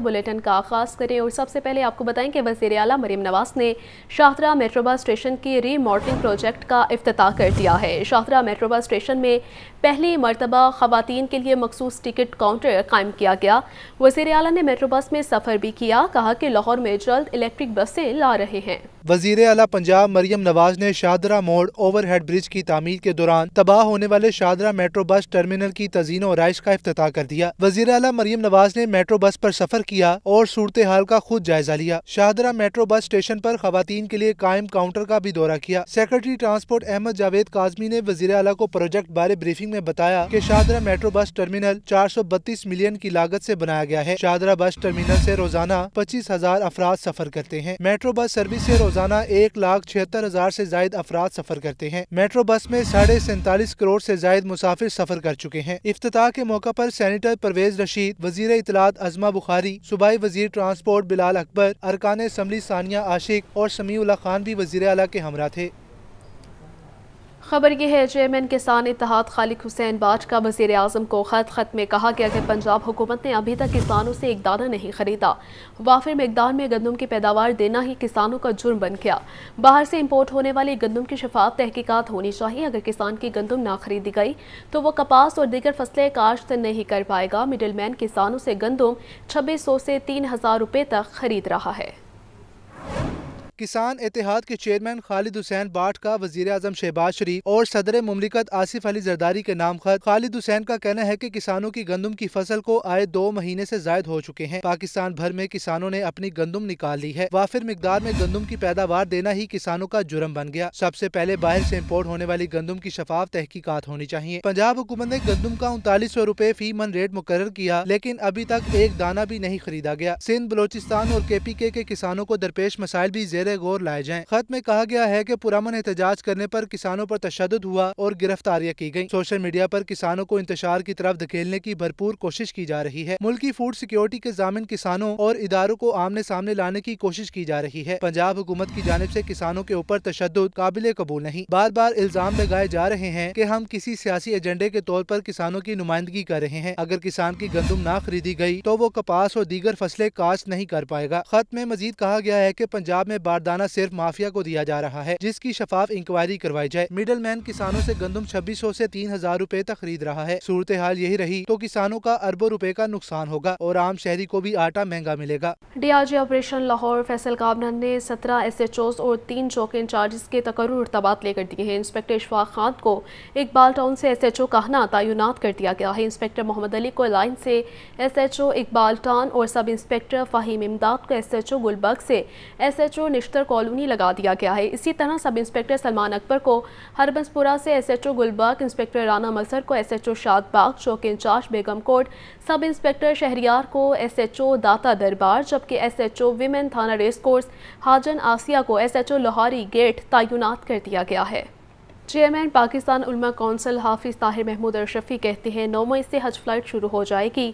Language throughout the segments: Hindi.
बुलेटिन का आगाज़ करें और सबसे पहले आपको बताएं कि वजीर अला मरीम नवाज ने शाहरा मेट्रोबा स्टेशन की री मॉडलिंग प्रोजेक्ट का अफ्ताह कर दिया है शाहरा मेट्रोबा स्टेशन में पहली मरतबा खुवान के लिए मखसूस टिकट काउंटर कायम किया गया वजीर अला ने मेट्रो बस में सफ़र भी किया कहा कि लाहौर में जल्द इलेक्ट्रिक बसें ला रहे हैं वजीर अला पंजाब मरियम नवाज ने शाहदरा मोड़ ओवर हेड ब्रिज की तमीर के दौरान तबाह होने वाले शाहदरा मेट्रो बस टर्मिनल की तजीन और राइश का अफ्ताह कर दिया वजीर अला मरियम नवाज ने मेट्रो बस आरोप सफर किया और सूरत हाल का खुद जायजा लिया शाहदरा मेट्रो बस स्टेशन आरोप खातन के लिए कायम काउंटर का भी दौरा किया सेक्रेटरी ट्रांसपोर्ट अहमद जावेद काजमी ने वजीर अला को प्रोजेक्ट बारे ब्रीफिंग में बताया की शाहदरा मेट्रो बस टर्मिनल चार सौ बत्तीस मिलियन की लागत ऐसी बनाया गया है शाहदरा बस टर्मिनल ऐसी रोजाना पच्चीस हजार अफराद सफर करते हैं मेट्रो बस सर्विस ऐसी रोजाना एक लाख छिहत्तर हजार ऐसी जायद अफराद सफर करते हैं मेट्रो बस में साढ़े सैतालीस करोड़ ऐसी जायद मुसाफिर सफर कर चुके हैं अफ्ताह के मौका आरोप सैनिटर परवेज रशीद वजीर इतलात अजमा बुखारी सूबाई वजीर ट्रांसपोर्ट बिलाल अकबर अरकान असम्बली सानिया आशिक और समी खान भी वजी अला के हमरा थे खबर यह है चेयरमैन किसान इतिहाद खालिक हुसैन बाट का वजीर अजम को खत खत में कहा कि अगर पंजाब हुकूमत ने अभी तक किसानों से एक दाना नहीं खरीदा वाफिर मकदार में गंदम की पैदावार देना ही किसानों का जुर्म बन गया बाहर से इम्पोर्ट होने वाली गंदम की शफाफ तहकीकत होनी चाहिए अगर किसान की गंदम ना खरीदी गई तो वह कपास और दीगर फसलें काश्त नहीं कर पाएगा मिडिल मैन किसानों से गंदम छब्बीस सौ से तीन हजार रुपये तक खरीद रहा है किसान एतिहाद के चेयरमैन खालिद हुसैन बाट का वजीर अजम शहबाज शरीफ और सदर ममलिकत आसिफ अली जरदारी के नाम खत खालिद हुसैन का कहना है की किसानों की गंदम की फसल को आए दो महीने ऐसी जायद हो चुके हैं पाकिस्तान भर में किसानों ने अपनी गंदम निकाल ली है वाफिर मकदार में गंदम की पैदावार देना ही किसानों का जुर्म बन गया सबसे पहले बाहर ऐसी इम्पोर्ट होने वाली गंदम की शफाफ तहकीकत होनी चाहिए पंजाब हुकूमत ने गंदम का उनतालीस सौ रूपए फी मन रेट मुकर किया लेकिन अभी तक एक दाना भी नहीं खरीदा गया सिंध बलोचिस्तान और के पी के किसानों को दरपेश मसाइल भी जेर मद गौर लाए जाए खत में कहा गया है की पुरान एहतजाज करने आरोप किसानों आरोप तशद हुआ और गिरफ्तारियाँ की गयी सोशल मीडिया आरोप किसानों को इंतजार की तरफ धकेलने की भरपूर कोशिश की जा रही है मुल्क फूड सिक्योरिटी के जामिन किसानों और इदारों को आमने सामने लाने की कोशिश की जा रही है पंजाब हुकूमत की जानब ऐसी किसानों के ऊपर तशद काबिल कबूल नहीं बार बार इल्जाम लगाए जा रहे हैं की हम किसी सियासी एजेंडे के तौर आरोप किसानों की नुमाइंदगी कर रहे हैं अगर किसान की गंदुम न खरीदी गयी तो वो कपास और दीगर फसलें काश्त नहीं कर पाएगा खत में मजीद कहा गया है की पंजाब में बाढ़ दाना सिर्फ माफिया को दिया जा रहा है जिसकी शफाफ इंक्वायरी करवाई जाए मिडल मैन किसानों ऐसी गंदम 2600 सौ ऐसी तीन हजार रूपए तक खरीद रहा है सूरत हाल यही रही तो किसानों का अरबों रुपए का नुकसान होगा और आम शहरी को भी आटा महंगा मिलेगा डी ऑपरेशन लाहौर फैसल काबनन ने सत्रह एस एच और तीन चौके इंचार्जेस के तकरूर तबादले कर दिए हैं इंस्पेक्टर इशफाक खान को इकबाल टाउन से एस एच ओ कहना कर दिया गया है इंस्पेक्टर मोहम्मद अली को लाइन से S H O Iqbal town और सब इंस्पेक्टर फाहिम इमदाद को एस एच ओ गुलबर्ग से एस एच ओ बेशतर कॉलोनी लगा दिया गया है इसी तरह सब इंस्पेक्टर सलमान अकबर को हरबंसपुरा से S H O Gulberg inspector Rana मसर को एस एच ओ शादबाग चौक incharge Begum Kot sub inspector Shehryar को S H O Data Darbar जबकि एस एच ओ विमेन थाना रेस कोर्स हाजन आसिया को S H O Lohari gate तयनात कर दिया गया है चेयरमैन पाकिस्तान उलमा कौंसिल हाफिज ताहिर महमूद अरशफी कहते हैं नौ मई से हज फ्लाइट शुरू हो जाएगी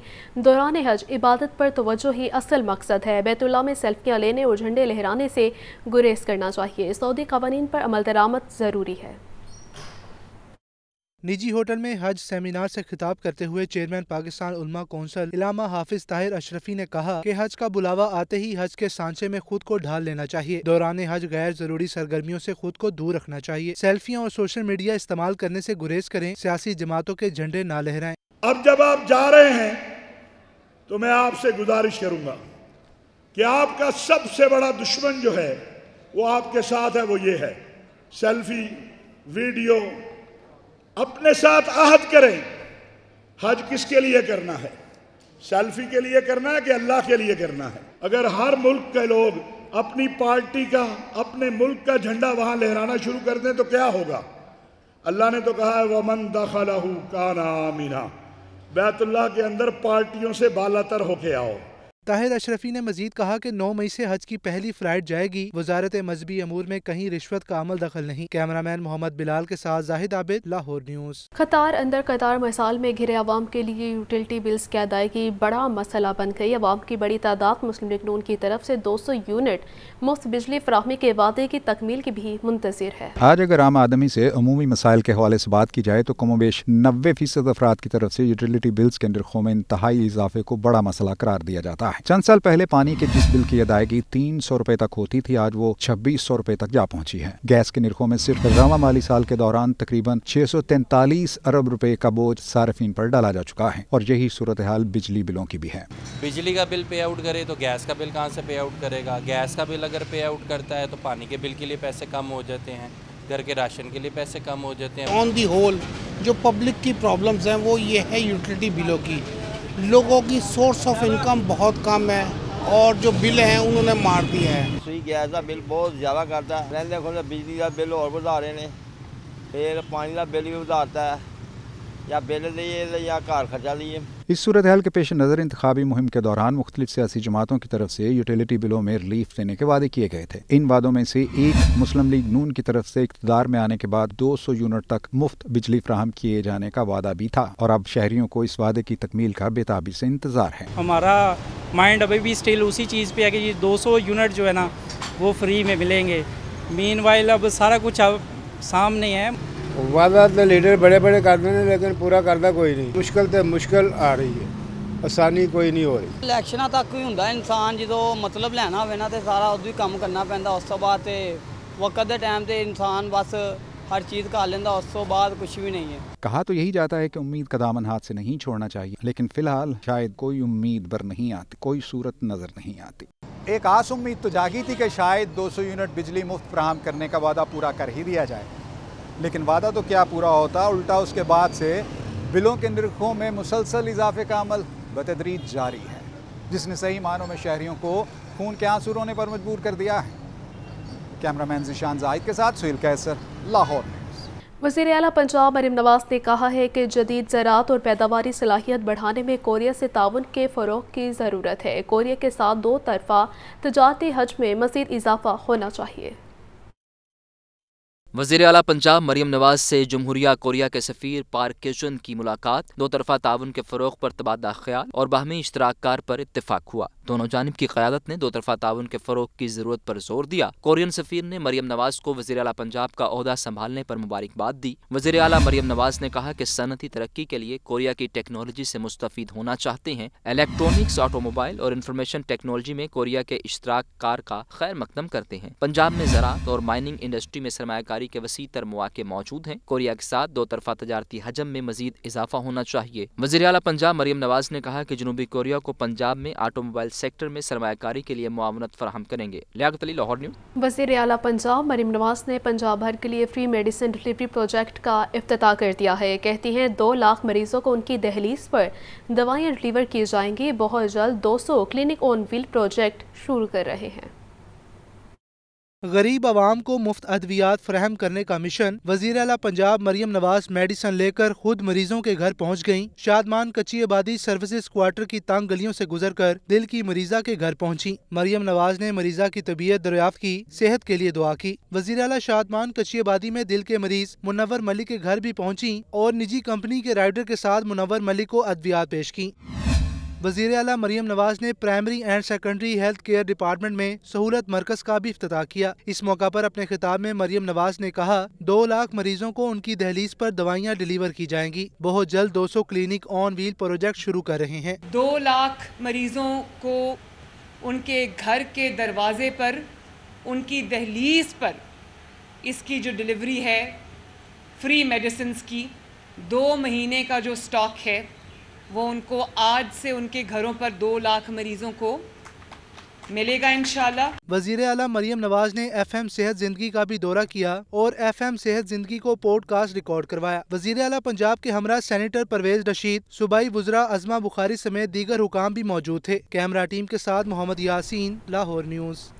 दौरान हज इबादत पर तोज्जो ही असल मकसद है बैतुल्ला में सेल्फियाँ लेने और झंडे लहराने से गुरेज करना चाहिए सऊदी कवानीन पर अमल दरामद ज़रूरी है निजी होटल में हज सेमिनार से खिताब करते हुए चेयरमैन पाकिस्तान उलमा कौंसल इलामा हाफिज ताहिर अशरफी ने कहा कि हज का बुलावा आते ही हज के सांचे में खुद को ढाल लेना चाहिए दौरान हज गैर जरूरी सरगर्मियों से खुद को दूर रखना चाहिए सेल्फियां और सोशल मीडिया इस्तेमाल करने से गुरेज करें सियासी जमातों के झंडे ना लहराए अब जब आप जा रहे हैं तो मैं आपसे गुजारिश करूंगा की आपका सबसे बड़ा दुश्मन जो है वो आपके साथ है वो ये है सेल्फी वीडियो अपने साथ आहद करें हज किसके लिए करना है सेल्फी के लिए करना है कि अल्लाह के लिए करना है अगर हर मुल्क के लोग अपनी पार्टी का अपने मुल्क का झंडा वहां लहराना शुरू कर दें तो क्या होगा अल्लाह ने तो कहा है वमन दखला काना आमिना बैतुल्ला के अंदर पार्टियों से बालातर होके आओ ताहिर अशरफी ने मजीद कहा कि नौ मई से हज की पहली फ्लाइट जाएगी वजारत मजहबी अमूर में कहीं रिश्वत का अमल दखल नहीं कैमरा मैन मोहम्मद बिलाल के साथ जाहिद आबिद लाहौर न्यूज कतार अंदर कतार मिसाल में घिरे आवाम के लिए यूटिलिटी बिल्स की अदायगी बड़ा मसला बन गई अवाम की बड़ी तादाद मुस्लिम लीग नून की तरफ ऐसी दो सौ यूनिट मुफ्त बिजली फरहमी के वादे की तकमील की भी मुंतजर है आज अगर आम आदमी ऐसी अमूमी मसाइल के हवाले ऐसी बात की जाए तो कमोबेश नबे फीसद अफराद की तरफ ऐसी यूटिलिटी बिल्स के अंदर इंतहाई इजाफे को बड़ा मसला करार दिया जाता है चंद साल पहले पानी के जिस बिल की अदायगी तीन सौ रुपए तक होती थी आज वो छब्बीस सौ रुपए तक जा पहुंची है गैस के निरखों में सिर्फ रवा माली साल के दौरान तकरीबन छह सौ तैंतालीस अरब रुपए का बोझ सार्फिन पर डाला जा चुका है और यही सूरत हाल बिजली बिलों की भी है बिजली का बिल पे आउट करे तो गैस का बिल कहाँ से पे आउट करेगा गैस का बिल अगर पे आउट करता है तो पानी के बिल के लिए पैसे कम हो जाते हैं घर के राशन के लिए पैसे कम हो जाते हैं ऑन दी होल जो पब्लिक की प्रॉब्लम्स हैं वो ये है यूटिलिटी बिलों की लोगों की सोर्स ऑफ इनकम बहुत कम है और जो बिल हैं उन्होंने मार दिए हैं सही गैस का बिल बहुत ज़्यादा करता है रहने खुद बिजली का बिल और बढ़ा रहे हैं फिर पानी का बिल भी बढ़ाता है या बिल लिए या घर खर्चा लिए इस सूरत हाल के पेश नज़र इंतबी मुहिम के दौरान मुख्तलिफ सियासी जमातों की तरफ से यूटिलिटी बिलों में रिलीफ देने के वादे किए गए थे इन वादों में से एक मुस्लिम लीग नून की तरफ से इकतदार में आने के बाद दो सौ यूनिट तक मुफ्त बिजली फ्राहम किए जाने का वादा भी था और अब शहरियों को इस वादे की तकमील का बेताबी से इंतजार है हमारा माइंड अभी भी स्टिल उसी चीज़ पे है कि ये 200 यूनिट जो है ना वो फ्री में मिलेंगे मीन अब सारा कुछ अब सामने है वादा तो लीडर बड़े बड़े कर रहे हैं लेकिन पूरा करता कोई नहीं ਮੁਸ਼ਕਲ ਤੇ ਮੁਸ਼ਕਲ ਆ ਰਹੀ ਹੈ ਆਸਾਨੀ ਕੋਈ ਨਹੀਂ ਹੋ ਰਹੀ ਇਲੈਕਸ਼ਨਾਂ ਤੱਕ ਹੀ ਹੁੰਦਾ ਇਨਸਾਨ ਜਦੋਂ ਮਤਲਬ ਲੈਣਾ ਹੋਵੇ ਨਾ ਤੇ ਸਾਰਾ ਉਦੋਂ ਹੀ ਕੰਮ ਕਰਨਾ ਪੈਂਦਾ ਉਸ ਤੋਂ ਬਾਅਦ ਤੇ ਵਕਤ हर चीज़ का लेंदा उस तो बाद कुछ भी नहीं है कहा तो यही जाता है कि उम्मीद का दामन हाथ से नहीं छोड़ना चाहिए लेकिन फिलहाल शायद कोई उम्मीद बर नहीं आती कोई सूरत नज़र नहीं आती एक आस उम्मीद तो जागी थी कि शायद 200 यूनिट बिजली मुफ्त फ्राहम करने का वादा पूरा कर ही दिया जाए लेकिन वादा तो क्या पूरा होता उल्टा उसके बाद से बिलों के निरखों में मुसलसल इजाफे का अमल बतदरीज जारी है जिसने सही मानों में शहरीों को खून के आंसू रोने पर मजबूर कर दिया है कैमरा मैन जिशान जाहिद के साथ सुहेल कैसर लाहौर में वजीर अला पंजाब मरीम नवाज ने कहा है कि जदीद ज़रात और पैदावारी सलाहियत बढ़ाने में कोरिया से ताउन के फ़रोग की ज़रूरत है कोरिया के साथ दो तरफा तजारती हज में मजीद इजाफा होना चाहिए वजीर अला पंजाब मरीम नवाज से जमहूरिया कोरिया के सफीर पार्क किचन की मुलाकात दो तरफा ताउन के फरोग पर तबादला ख्याल और बाहमी इश्तराकार पर इतफाक हुआ दोनों जानब की क्यादत ने दो तरफा ताउन के फरोग की जरूरत आरोप जोर दिया कोरियन सफीर ने मरीम नवाज को वजी अला पंजाब का अहदा संभालने आरोप मुबारकबाद दी वजी अला मरीम नवाज ने कहा की सनती तरक्की के लिए कोरिया की टेक्नोलॉजी ऐसी मुस्तफ़ होना चाहते हैं इलेक्ट्रॉनिक्स ऑटोमोबाइल और इंफॉर्मेशन टेक्नोलॉजी में कोरिया के इश्तराक कार का खैर मकदम करते हैं पंजाब में ज़रात और माइनिंग इंडस्ट्री में सरमा भागीदारी के वसी तर मौके मौजूद हैं कोरिया के साथ दो तरफा तजारती हजम में मजीद इजाफा होना चाहिए वजी अला पंजाब मरीम नवाज ने कहा की जनूबी कोरिया को पंजाब में ऑटोमोबाइल सेक्टर में सरमाकारी के लिए मुआवनत फराम करेंगे लियात अली लाहौर न्यूज वजी अला पंजाब मरीम नवाज ने पंजाब भर के लिए फ्री मेडिसिन डिलीवरी प्रोजेक्ट का अफ्ताह कर दिया है कहती हैं दो लाख मरीजों को उनकी दहलीज पर दवाएं डिलीवर की जाएंगी बहुत जल्द दो सौ क्लिनिक ऑन व्हील प्रोजेक्ट शुरू कर रहे हैं गरीब आवाम को मुफ्त अद्वियात फ्राहम करने का मिशन वजीर अला पंजाब मरियम नवाज मेडिसन लेकर खुद मरीजों के घर पहुंच गईं। शादमान कच्ची आबादी सर्विसेज क्वार्टर की तंग गलियों से गुजरकर दिल की मरीजा के घर पहुंची। मरियम नवाज ने मरीजा की तबीयत दरियाफ्त की सेहत के लिए दुआ की वजीर अला शादमान कच्ची आबादी में दिल के मरीज मुनवर मलिक के घर भी पहुँची और निजी कंपनी के राइडर के साथ मुनवर मलिक को अद्वियात पेश की वजीर अला मरीम नवाज ने primary and secondary health care department में सहूलत मरकज का भी अफ्ताह किया इस मौका पर अपने खिताब में मरीम नवाज ने कहा दो लाख मरीजों को उनकी दहलीज पर दवाइयाँ डिलीवर की जाएंगी बहुत जल्द दो सौ क्लिनिक ऑन व्हील प्रोजेक्ट शुरू कर रहे हैं दो लाख मरीजों को उनके घर के दरवाजे पर उनकी दहलीज पर इसकी जो डिलीवरी है फ्री मेडिसिन की दो महीने का जो स्टॉक है वो उनको आज से उनके घरों पर दो लाख मरीजों को मिलेगा इंशाल्लाह। वजीर अला मरियम नवाज ने एफ एम सेहत जिंदगी का भी दौरा किया और एफ एम सेहत जिंदगी को पॉडकास्ट रिकॉर्ड करवाया वजीर अला पंजाब के हमरा सेनेटर परवेज रशीद सुबाई बुजरा अजमा बुखारी समेत दीगर हुकाम भी मौजूद थे कैमरा टीम के साथ मोहम्मद यासीन लाहौर न्यूज़